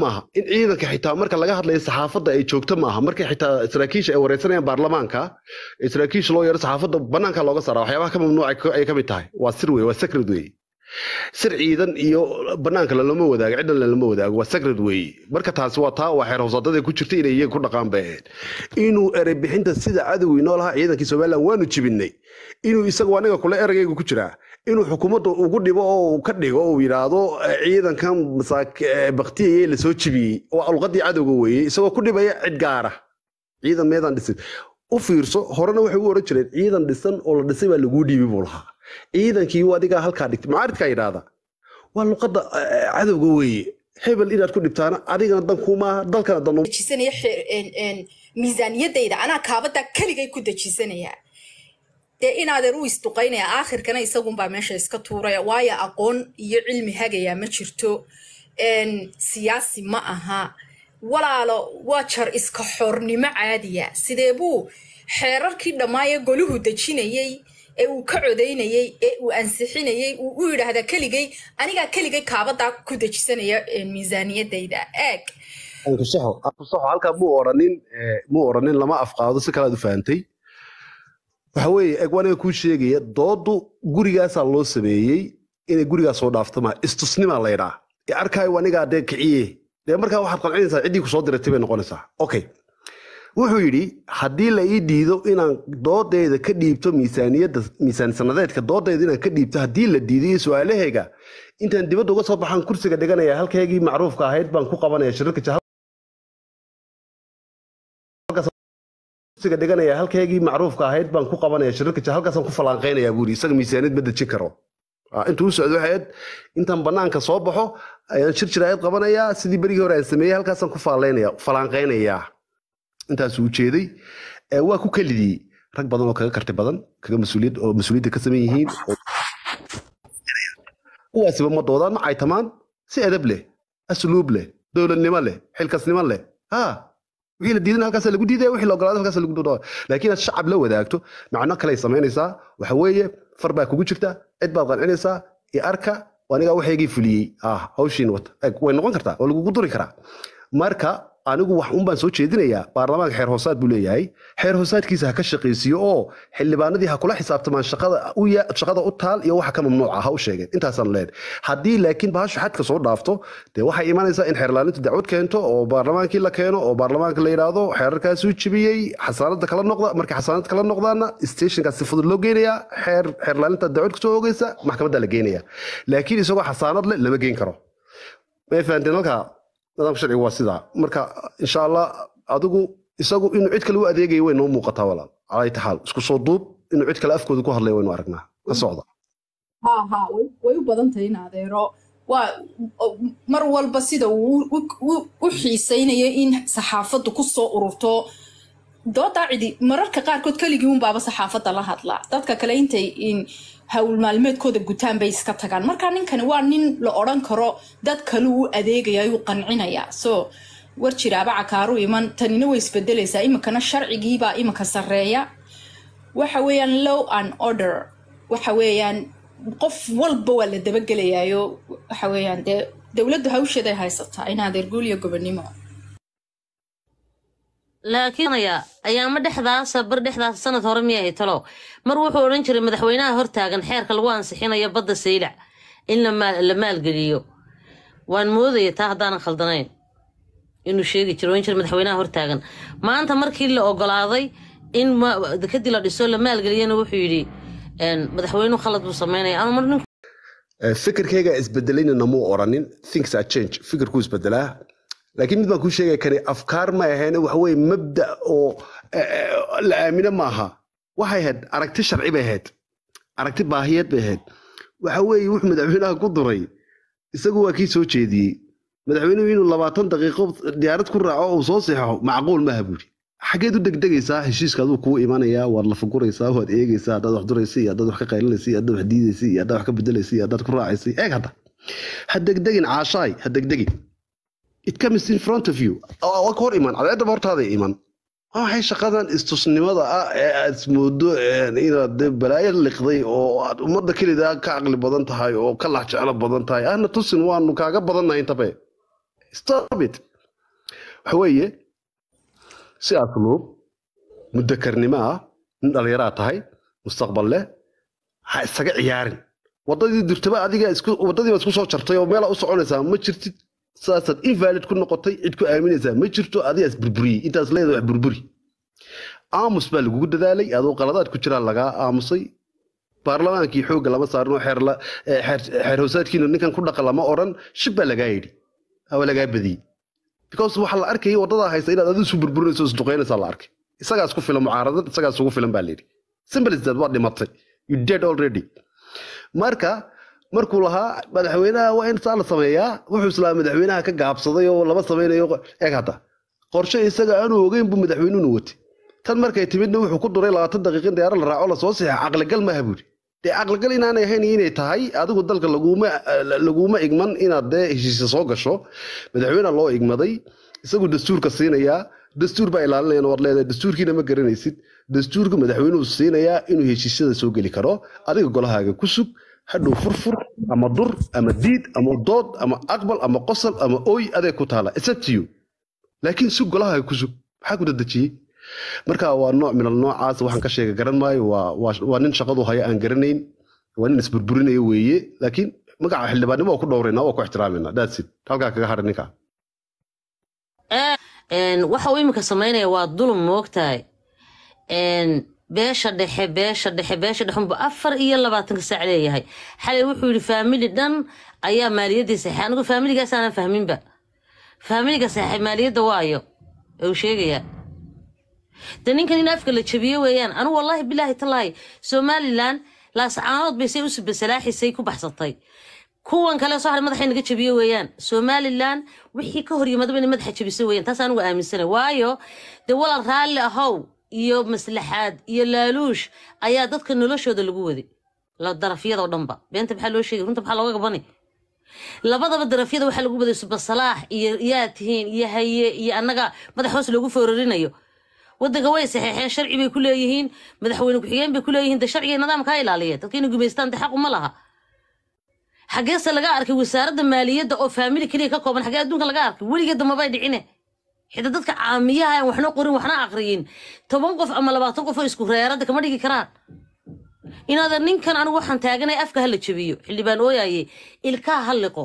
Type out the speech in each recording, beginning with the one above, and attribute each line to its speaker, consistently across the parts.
Speaker 1: maaha in ciidanka xitaa marka laga hadlayo saxaafadda ay joogto maaha markay xitaa saraakiisha ay wareysanayaan baarlamaanka saraakiisha loo yeero saxaafadda bannaanka looga saaraa waxyaabaha ka mamnuuca ay ka mid tahay waa sir wey waa sacred wey sir ciidan iyo banaanka lalama wadaago ciddan lalama wadaago waa sacred wey marka taasi waa taa waa xeerhosadadii ku jirta inay iyaga ku dhaqaan baheen inuu erey bixinta sida cadowgii noolaha ciidankii somalilan waanu jibinay inuu isagu aniga kule eragayga ku jiraa inuu xukuumadda ugu dhibo oo uu ka dhigo uu yidhaahdo ciidankan e, e, baktiyayee lasoo jibiyey waa alqadii cadowga weeye isagoo ku dhibaya cid gaara ciidan meedaan dhisin u fiirso horena waxay u oran jireen ciidan dhisan oo la dhisay baa laguu dhiibi buu lahaa ciidankii adigaa halkaa dhigta macaaridkaa yidhaahda waa luqadda eh, eh, cadowga weeye hebel inaad ku dhibtaana adigana dankumaaha dalkana danjisanaya
Speaker 2: anaa kaabadaa keligay ku dejisanayaa dee inaadeer u isduqaynaya aakhirkana isagunbaa meesha iska tuuraya waayo aqoon iyo cilmi hagayaa ma jirto siyaasi ma aha walaalo waa jar iska xornimo caadiya sidee buu xeerarkii dhammaaye goluhu dejinayay ee uu ka codaynayey ee uu ansixinayey uu u yidhaahdaa keligay anigaa keligay kaabadaa ku dejisanaya miisaaniyadayda eeg
Speaker 1: ah, halkaa muu oranin lama afqaado si kalaad u fahantay waxa weeye eeg kuu sheegaya doodu gurigaasaa loo sameeyey inay gurigaas soo dhaaftama istusnimaa laydhaa ee arkaayo anigaa dee kiciye dee markaa waxaad qancinaysaa ciddii ku diratay bay noqonaysaa okay wuxuu yidhi haddii la ii diido inaan doodeyda ka dhiibto miisaaniyadda miisaan sanadeedka doodeyda inaan ka dhiibto haddii la diido iyo su-aalahayga intaan dibadda uga soo baxaan kursiga dhiganaya halkaygii macruufka ahayd baan ku qabanaya shirarka kursiga dhiganaya halkaygii macruufka ahayd baan ku qabanaya shirarka halkaasaan ku falanqeynayaa buu yidhi isaga miisaaniyad ma dejin karo intuu u socdo waxayd intaan banaanka soo baxo ayaan shir jiraayad qabanayaa sidii berigii hore aan sameeyey halkaasaan ku falanqeynayaa intaasuu u jeeday waa ku kalidiyey rag badan oo kaga karti badan kaga masuuliyad oo mas-uuliyadda ka saman yihiin kuwaasiba ma doodaan ma caytamaan si edab leh asluub leh dowladnimo leh xilkasnimo leh ha wixii la diidan halkaas lagu diidaya wixii la ogolaada halkaas lagu dudhoo laakiin aad shacab la wadaagto macno kale ay samaynaysaa waxa weeye far baa kugu jirta cid baad qancinaysaa iyo arka anigaa waxaygii fuliyey ah hawshiin wata way noqon kartaa oo lagugu duri karaa marka anigu wax unbaan soo jeedinayaa baarlamaanka xeer hoosaad buu leeyahay xeer hoosaadkiisa ha ka shaqaysiiyo oo xildhibaanadii ha kula xisaabtamaan shaqada u taal iyo waxa ka mamnuuca ah ha u sheegeen intaasaan leen haddii laakiin bahashu xadka soo dhaafto dee waxay imanaysaa in xeerlaalintu dacwad keento oo baarlamaankii la keeno oo baarlamaanka la yidhaahdo xeerarkaasuu jebiyey xasaanada kala noqda markay xasaanad kala noqdaana stationkaas si fudud loo geynayaa xeer xeerlaalinta dacwad kusoo ogeysa maxkamadda la geynaya laakiin isagoo xasaanad leh lama geyn karo ma fahanteen halkaa nidaam sharciga waa sidaa marka insha allah adigu isagu inuu cid kale u adeegaya way noo muuqataa walaal calayta xaal isku soo duub inuu cid kale afkooda ku hadlaya waynu aragnaa ka socda
Speaker 2: ha ha way u badan tahay in adeero waa mar walba sida uu u xiisaynaya in saxaafaddu ku soo ururto doodaa mararka qaarkood keligii unbaaba saxaafadda la hadlaa dadka kale intay hawl maalmeedkooda gutaan bay iska tagaan marka ninkani waa nin la odran karo dad kale uu adeegaya yuu qancinayaa so war jiraaba cakaaru iman tanina way isbedelaysaa imikana sharcigiibaa iminka sareeya waxa weeyaan low and order waxa weeyaan qof walba waa la dabagelayaayo waxa weeyaan dee dowladda hawsheeday haysataa in adeer guul gobonimo
Speaker 3: laakiinaya ayaama dhexdaasa bar dhexdaasa sanad hore miyahay talo mar wuxuu odhan jiray madaxweynaha hortaagan xeerka lagu ansixinayo badda saylac in la maalgeliyo waan moodaya taa haddaanan khaldanayn inuu sheegi jiro odhan jiray madaxweynaha hortaagan maanta markii la ogolaaday in dekadii la dhiso la maalgeliyana wuxuu yidhi madaxweynuhu khalad buu sameynaya anu mar
Speaker 1: nin fikirkayga isbedelayna namuu oranin thinks are change fikirkuu isbedelaa laakiin mid baan ku sheegay kani afkaar ma aheene waxa mabda oo eh, eh, la aamino maaha waxay ahayd aragti sharci bay ahayd aragti baahiyeed bay ahayd waxa weeye wuxuu madaxweynaha ku duray isagu waa kii soo jeediyey madaxweynuhu inuu labaatan daqiiqo diyaarad ku raaco uu soo seexo macquul maaha buuri xaggeed u degdegaysaa heshiiska aduu kuu imanayaa waad la fuguraysaa waad eegaysaa haddaad wax duraysa iyo haddaad wax ka qaylinaysa iyo haddaad wax diidaysa iyo haddaad wax ka bedelaysa iyo haddaad ku raacaysa eeg hadda ha degdegin caashaay ha degdegin it comes in front maxay shaqadan istusnimada ah ee aad ismoodo inaad balaayo liqday oo aad ummadda kelida ka caqli badan tahay oo ka lahjeclo badan tahay ahna tusin waanu kaaga badannahay intabe stobit waxaweeye si asluub muddakarnimo ah nin dhallinyaraa tahay mustaqbal leh ha isaga ciyaarin waddadii durtaba adiga wadadii isku soo jartay oo meelaa u soconaysaa ma jirtid saasaad invalid ku noqotay cid ku aaminaysaa ma jirto adigaas burburiyey intaas leeda wax burburi aamus baa lagugu dadaalay adoo qaladaad ku jiraa lagaa aamusay baarlamaankii xoogga lama saarin oo xeer eh, hoosaadkiina ninkan ku dhaqa lama odhan shib baa lagaa yidhi ama lagaa badiyey because waxaa la arkaya waddadaa haysa inaad adigu isu burburinayso isduqaynaysaa la arkay isagaas ku filan mucaaradad isagaas ugu filan baa layidhi simple is waa dhimatay you dead already marka markuu lahaa madaxweynaha waa in saa la sameeyaa wuxuu islaa madaxweynaha ka gaabsaday oo lama samaynayo eeg hadda qorshe isaga aanu ogeyn buu madaxweynuhuna watay tan markay timidna wuxuu ku duray labaatan daqiiqin dayaaro la raaco lasoo siixo caqligal maaha buuri dee caqligal inaanay ahayn inay tahay adigu dalka laguma igman inaad dee heshiisa soo gasho madaxweynea loo igmaday isagu dastuurka siinayaa dastuur baa ilaalinayaan waad leedahay dastuurkiina ma garanaysid dastuurka madaxweynuhu siinayaa inuu heshiisyada soo geli karo adiga golahaaga ku sug hadhow furfur ama dur ama diid ama dood ama aqbal ama qosol ama ooy aday ku taala isabtiyo laakiin si golaha ku sug maxaa ku dadejiyey marka waa nooc minal noocaas waxaan ka sheega garan maayo waa nin shaqadu haya aan garanayn waa nin isburburinaya weeye laakiin magaca xildhibaannimo waa ku dhowraynaa waa ku ixtiraamayna daadsid halkaa kaga hadha ninka
Speaker 3: eh, waxa uu iminka samaynaya waa dulum moogtahay beesha dhexe beesha dhexe beesha dhexunbu afar iyo labaatanka saac leeyahay xalay wuxuu yidhi faamili dhan ayaa maaliyadii saxey anigu faamiligaas fahminba faamiliga saxey maaliyadda waayo uu sheegayaa de ninkan in afka la jabiyo weeyaan anu wallaahi bilaahi tallaahi somalilan laascaanood bay say usuba salaaxisay ku baxsatay kuwan kale soo haray madaxa inaga jabiyo weeyaan somalilan wixii ka hor yimaadaba inay madaxa jabisa weeyaan taas anugu aaminsana waayo dee walaal raalli ahow iyo maslaxaad iyo laaluush ayaa dadka noloshooda lagu waday darafyadoo dhanba beenta maxaa loo sheegay runta maxaa looga gabanay labadaba darafyada waxaa lagu waday subasalaax iyo yaa iyo haye iyo annaga madax hoos loogu foorarinayo wadanka way saxeexeen sharci bay ku leeyihiin madaxweyne ku-xigeen bay ku leeyihiin de sharcigai nidaamka ha ilaaliya dadka inay gumaystaan de xaq uma laha xaggeese laga arkay wasaaradda maaliyadda oo faamili keliya ka kooban xaggee adduunka laga arkay weligeed damabay dhicine xita dadka caamiyaha waxna qorin waxna aqriyin toban qof ama labaatan qofoo isku reerada kama dhigi karaan inaadan ninkan anigu waxaan taaganay afka hala jabiyo xildhibaan ooyaye ilkaa ha liqo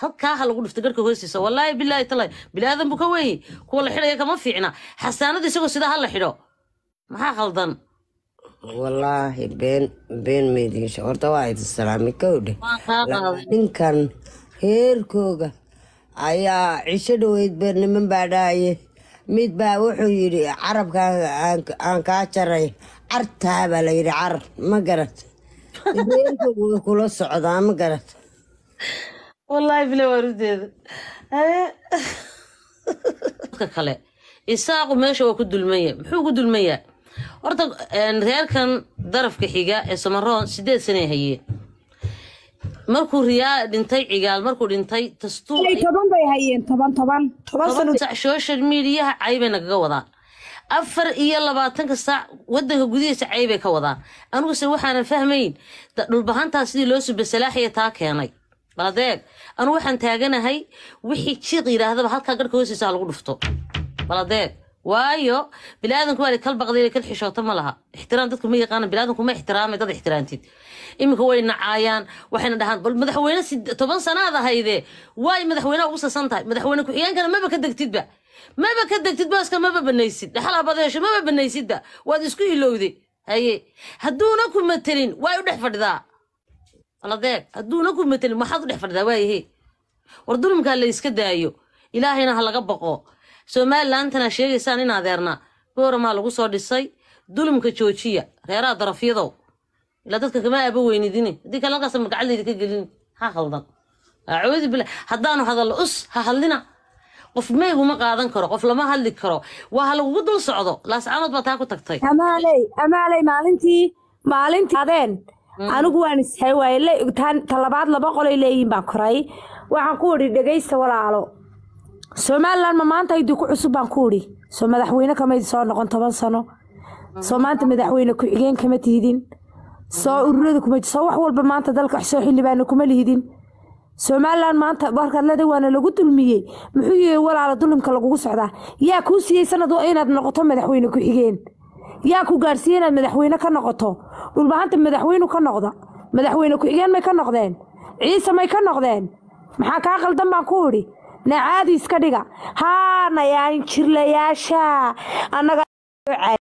Speaker 3: halkaa ha lagu dhifto garka hoostiisa wallaahi bilaahi tala bilaadan ka weeye kuwa la xidhaya kama fiicna xasaanada isagoo sidaa ha la xidho maxaa khaldan wallaahi been been maydiisho horta waa idi kowdhe ninkan heerkooga ayaa cisho dhoweyd niman baa dhahaye mid baa wuxuu yidhi carabka aan kaa jaray cartaa baa la yidhi carab ma garat deerkoogu way kula socdaa ma garat wallaahi bile waa rudeeda dadka kale isaaqu meesha waa ku dulmaya muxuu ku dulmayaa horta reerkan darafka xiga ee samaroon sideed sanay hayeen markuu riyaa dhintay cigaal markuu dhintay tastuutoban
Speaker 2: bay hayeen toban toban
Speaker 3: tobansac mediaha caybay nagaga wadaan afar iyo labaatanka saac wadanka gudihiisa caybay ka wadaan anuguse waxaanan fahmayn dhulbahantaas sidii loo subasalaaxaya taa keenay baladeeg anugu waxaan taaganahay wixii jiiq yidhaahdaba halkaa garka hoosiisa ha lagu dhufto baladeeg waayo biniaadanku waa kal baqday inay kal xishooto ma laha ixtiraam dadku ma yaqaana biniaadanku ma dad ixtiraamtid iminka way nacaayaan waxayna dhahaan bal madaxweyne toban sanaad ahayde waay madaxweyne ugu sasan tahay madaxweyne ku-xigeenkana maba ka degtidba maba ka degtid baaska maba banaysid dhaxal maba banaysidba waad isku ilowday haye hadduuna ku matelin waay u dhex fadhidaa aladeeg hadduuna ku matelin maxaad u dhex fadhidaa waayahe war dulmkaa la yska daayo ilaahayna ha laga baqo somalilandana sheegaysaan in adeerna booramaa lagu soo dhisay dulumka joojiya reeraha darafyadow ilaa dadka kama aaba weynidin haddii kale halkaas magacadeyda ka gelin ha haldan acuudu billah haddaanu hadallo us ha hadlina qof meyguma qaadan karo qof lama hadli karo waa lagugu dul socdo laascaanood baa taa ku tagtay amaaley amaaley maalintii maalintii adeen mm. anigu waan ishay waaye talabaad laba qolay leeyihin baan koray waxaan ku wadi dhegaysta walaalo somalilan ma maanta aydii ku cusub baan ku idhi soo madaxweyne kamayd soo noqon toban sano soo maanta madaxweyne ku-xigeen kama tihdin soo ururada kuma soo wax walba maanta dalka soo xildhibaana kuma lihidin somalilan maanta warkaad waana lagu dulmiyey muxuu yihi walaala dulimka lagugu socdaa yaa kuu siiyey sanad inaad noqoto madaxweyne ku-xigeen yaa ku gaarsiiyey inaad madaxweyne ka noqoto dhulbahaanta madaxweynu ka noqda madaxweyne ku-xigeen may ka noqdeen ciise may ka noqdeen maxaa kaa qaldan baan ku idhi nacaadi iska dhiga haana yaahin jirlayaasha